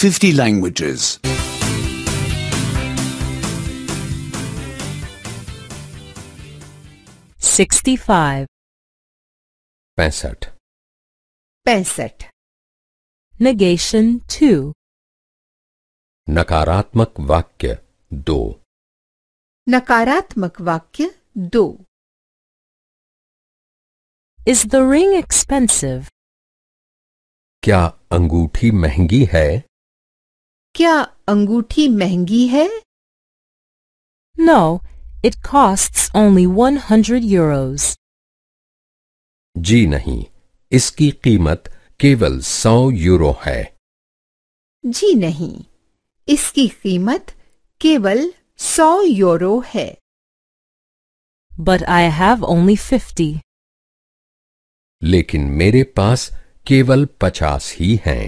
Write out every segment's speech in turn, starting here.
50 languages. 65 65 Pensat. Negation 2 Nakaratmak Vakya 2 Nakaratmak Vakya 2 Is the ring expensive? Kya Anguthi Mahengi Hai? क्या अंगूठी महंगी है it cost only one hundred euro जी नहीं, इसकी कीमत केवल सौ यूरो है जी नहीं, इसकी कीमत केवल सौ यूरो है but I have only fifty लेकिन मेरे पास केवल पचास ही हैं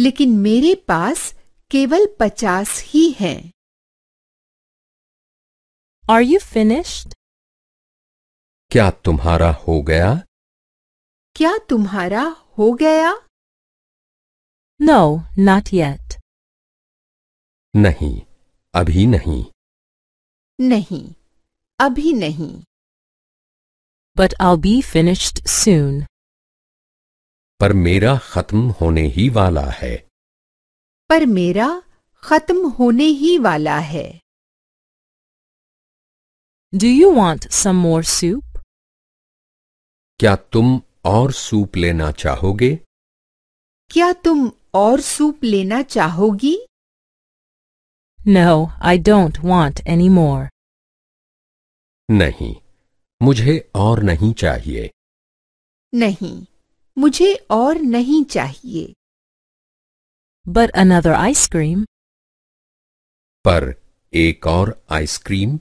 लेकिन मेरे पास केवल पचास ही हैं। आर यू फिनिश्ड क्या तुम्हारा हो गया क्या तुम्हारा हो गया नो नॉट येट नहीं अभी नहीं नहीं अभी नहीं बट I'll बी फिनिश्ड सून पर मेरा खत्म होने ही वाला है पर मेरा खत्म होने ही वाला है do you want some more soup क्या तुम और सूप लेना चाहोगे क्या तुम और सूप लेना चाहोगी no I don't want any more नहीं मुझे और नहीं चाहिए नहीं मुझे और नहीं चाहिए बर अनदर आइसक्रीम पर एक और आइसक्रीम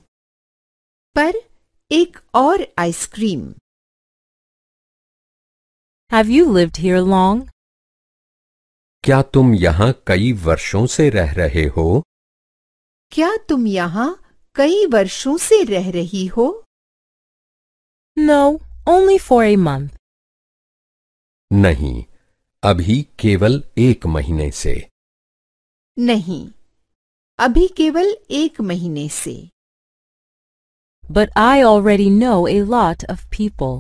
पर एक और ice cream have you lived here long क्या तुम यहाँ कई वर्षों से रह रहे हो क्या तुम यहाँ कई वर्षों से रह रही हो no only for a month नहीं अभी केवल एक महीने से नहीं अभी केवल एक महीने से but I already know a lot of people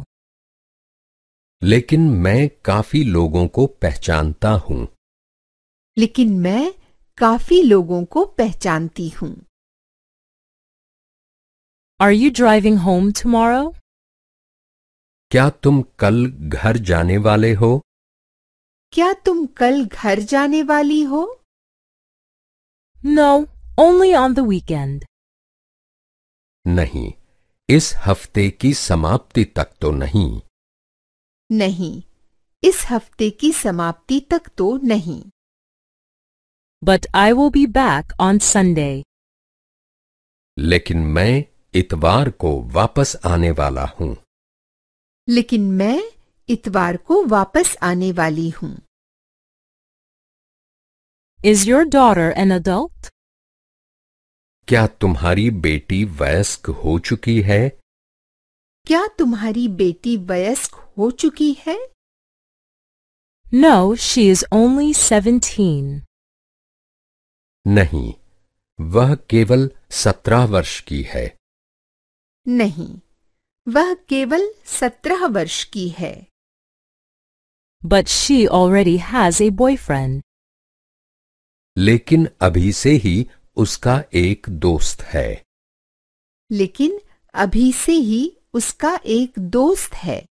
लेकिन मैं काफी लोगों को पहचानता हूं लेकिन मैं काफी लोगों को पहचानती हूं are you driving home tomorrow क्या तुम कल घर जाने वाले हो क्या तुम कल घर जाने वाली हो no only on the weekend नहीं इस हफ्ते की समाप्ति तक तो नहीं नहीं इस हफ्ते की समाप्ति तक तो नहीं बट आई वो बी बैक ऑन संडे लेकिन मैं इतवार को वापस आने वाला हूं लेकिन मैं इतवार को वापस आने वाली हूं is your daughter an adult? क्या तुम्हारी बेटी वयस्क हो चुकी है क्या तुम्हारी बेटी वयस्क हो चुकी है no she is only seventeen नहीं वह केवल सत्रह वर्ष की है नहीं वह केवल सत्रह वर्ष की है But she already has a boyfriend लेकिन अभी से ही उसका एक दोस्त है लेकिन अभी से ही उसका एक दोस्त है